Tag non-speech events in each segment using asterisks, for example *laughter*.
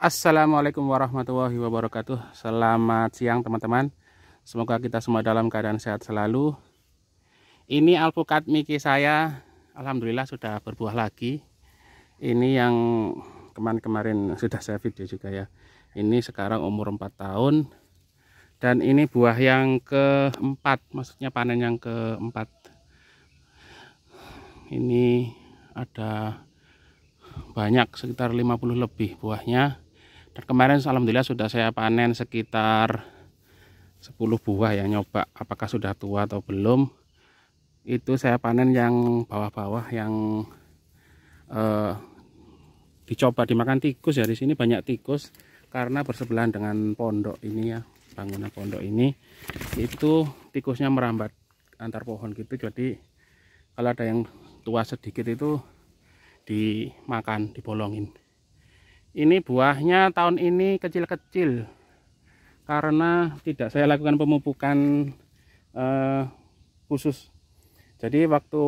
Assalamualaikum warahmatullahi wabarakatuh Selamat siang teman-teman Semoga kita semua dalam keadaan sehat selalu Ini alpukat miki saya Alhamdulillah sudah berbuah lagi Ini yang kemarin-kemarin sudah saya video juga ya Ini sekarang umur 4 tahun Dan ini buah yang keempat Maksudnya panen yang keempat Ini ada banyak sekitar 50 lebih buahnya dan kemarin alhamdulillah sudah saya panen sekitar 10 buah ya nyoba apakah sudah tua atau belum itu saya panen yang bawah-bawah yang eh, dicoba dimakan tikus ya di sini banyak tikus karena bersebelahan dengan pondok ini ya bangunan pondok ini itu tikusnya merambat antar pohon gitu jadi kalau ada yang tua sedikit itu dimakan dibolongin ini buahnya tahun ini kecil-kecil karena tidak saya lakukan pemupukan eh, khusus jadi waktu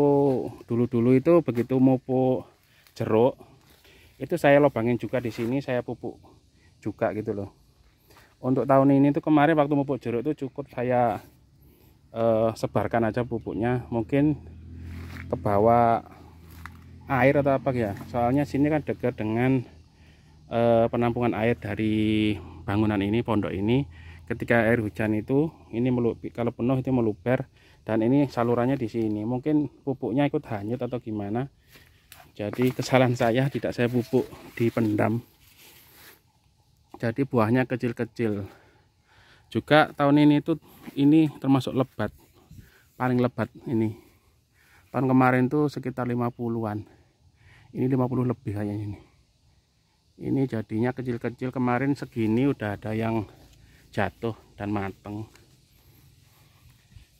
dulu-dulu itu begitu pupuk jeruk itu saya lobangin juga di sini saya pupuk juga gitu loh untuk tahun ini itu kemarin waktu pupuk jeruk itu cukup saya eh, sebarkan aja pupuknya mungkin ke bawah air atau apa ya soalnya sini kan dekat dengan Eh, penampungan air dari bangunan ini pondok ini ketika air hujan itu ini melup, kalau penuh itu meluber dan ini salurannya di sini mungkin pupuknya ikut hanyut atau gimana jadi kesalahan saya tidak saya pupuk di pendam. jadi buahnya kecil-kecil juga tahun ini itu ini termasuk lebat paling lebat ini tahun kemarin tuh sekitar 50-an ini 50 lebih kayaknya ini ini jadinya kecil-kecil kemarin segini udah ada yang jatuh dan mateng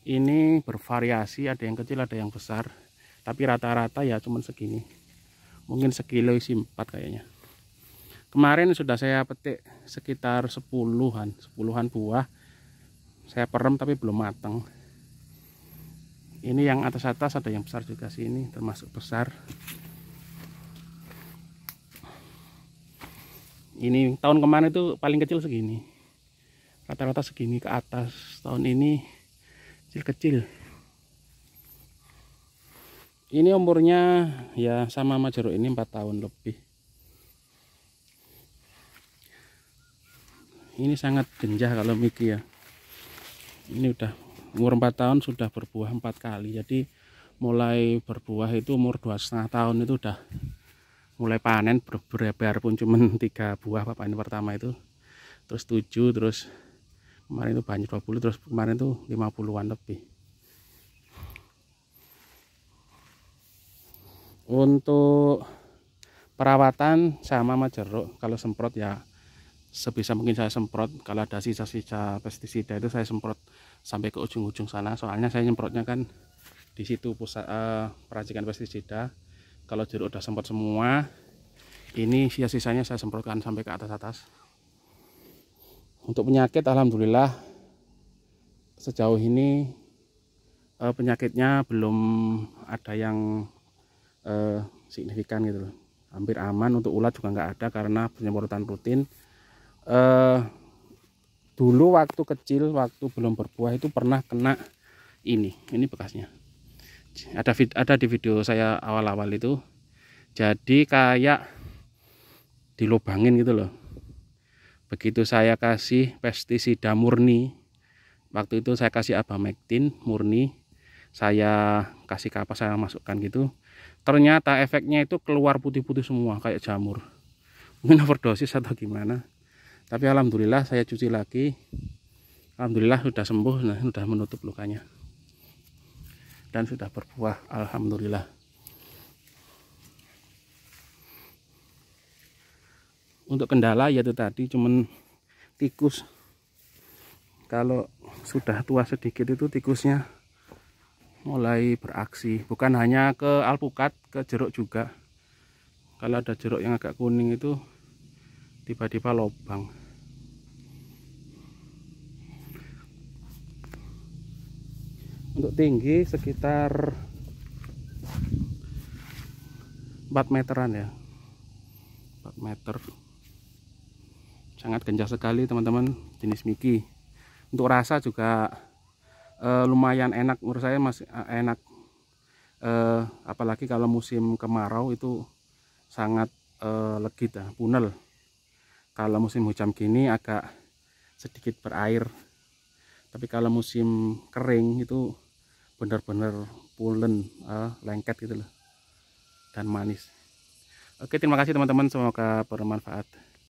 ini bervariasi ada yang kecil ada yang besar tapi rata-rata ya cuman segini mungkin sekilo isi empat kayaknya kemarin sudah saya petik sekitar 10-an 10-an buah saya perem tapi belum mateng ini yang atas-atas ada yang besar juga sini termasuk besar ini tahun kemarin itu paling kecil segini rata-rata segini ke atas tahun ini kecil-kecil ini umurnya ya sama sama jeruk ini 4 tahun lebih ini sangat genjah kalau miki ya ini udah umur 4 tahun sudah berbuah empat kali jadi mulai berbuah itu umur dua setengah tahun itu udah mulai panen berebar pun cuman *laughs* tiga buah pak ini pertama itu terus tujuh terus kemarin itu banyak 20 terus kemarin itu 50-an lebih untuk perawatan sama sama jeruk kalau semprot ya sebisa mungkin saya semprot kalau ada sisa-sisa pestisida itu saya semprot sampai ke ujung-ujung sana soalnya saya semprotnya kan di situ pusat uh, peracikan pestisida kalau jeruk udah semprot semua ini sisa-sisanya saya semprotkan sampai ke atas-atas untuk penyakit Alhamdulillah sejauh ini eh, penyakitnya belum ada yang eh, signifikan gitu loh hampir aman untuk ulat juga nggak ada karena penyemprotan rutin eh, dulu waktu kecil waktu belum berbuah itu pernah kena ini ini bekasnya ada ada di video saya awal-awal itu jadi kayak dilobangin gitu loh begitu saya kasih pestisida murni waktu itu saya kasih abamectin murni saya kasih kapas saya masukkan gitu ternyata efeknya itu keluar putih-putih semua kayak jamur mungkin overdosis atau gimana tapi alhamdulillah saya cuci lagi alhamdulillah sudah sembuh nah sudah menutup lukanya dan sudah berbuah Alhamdulillah untuk kendala yaitu tadi cuman tikus kalau sudah tua sedikit itu tikusnya mulai beraksi bukan hanya ke alpukat ke jeruk juga kalau ada jeruk yang agak kuning itu tiba-tiba lobang untuk tinggi sekitar 4 meteran ya 4 meter sangat kencang sekali teman-teman jenis Miki untuk rasa juga eh, lumayan enak menurut saya masih eh, enak eh, apalagi kalau musim kemarau itu sangat eh, legit ya, punel kalau musim hujan gini agak sedikit berair tapi kalau musim kering itu benar-benar pulen uh, lengket gitu loh dan manis oke terima kasih teman-teman semoga bermanfaat